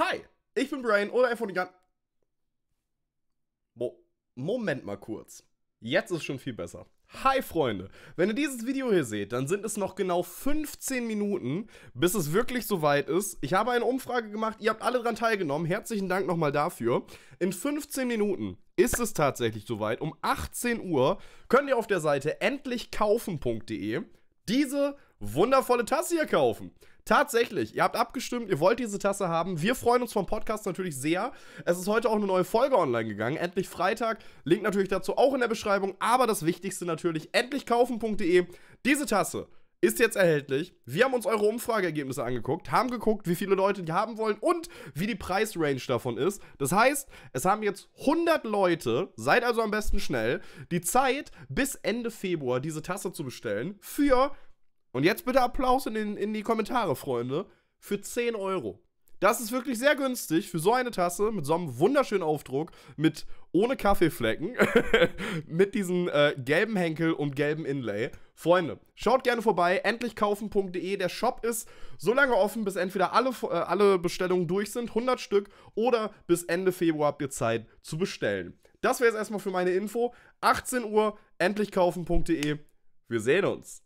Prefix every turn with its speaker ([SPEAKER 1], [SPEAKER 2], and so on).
[SPEAKER 1] Hi, ich bin Brain oder F.O.Nigan. Mo Moment mal kurz. Jetzt ist schon viel besser. Hi Freunde, wenn ihr dieses Video hier seht, dann sind es noch genau 15 Minuten, bis es wirklich soweit ist. Ich habe eine Umfrage gemacht, ihr habt alle daran teilgenommen, herzlichen Dank nochmal dafür. In 15 Minuten ist es tatsächlich soweit, um 18 Uhr könnt ihr auf der Seite endlichkaufen.de diese wundervolle Tasse hier kaufen. Tatsächlich, ihr habt abgestimmt, ihr wollt diese Tasse haben. Wir freuen uns vom Podcast natürlich sehr. Es ist heute auch eine neue Folge online gegangen. Endlich Freitag. Link natürlich dazu auch in der Beschreibung. Aber das Wichtigste natürlich, endlichkaufen.de. Diese Tasse ist jetzt erhältlich. Wir haben uns eure Umfrageergebnisse angeguckt, haben geguckt, wie viele Leute die haben wollen und wie die Preisrange davon ist. Das heißt, es haben jetzt 100 Leute, seid also am besten schnell, die Zeit bis Ende Februar diese Tasse zu bestellen für und jetzt bitte Applaus in, den, in die Kommentare, Freunde, für 10 Euro. Das ist wirklich sehr günstig für so eine Tasse mit so einem wunderschönen Aufdruck, mit ohne Kaffeeflecken, mit diesem äh, gelben Henkel und gelben Inlay. Freunde, schaut gerne vorbei, endlichkaufen.de. Der Shop ist so lange offen, bis entweder alle, äh, alle Bestellungen durch sind, 100 Stück, oder bis Ende Februar habt ihr Zeit zu bestellen. Das wäre es erstmal für meine Info. 18 Uhr, endlichkaufen.de. Wir sehen uns.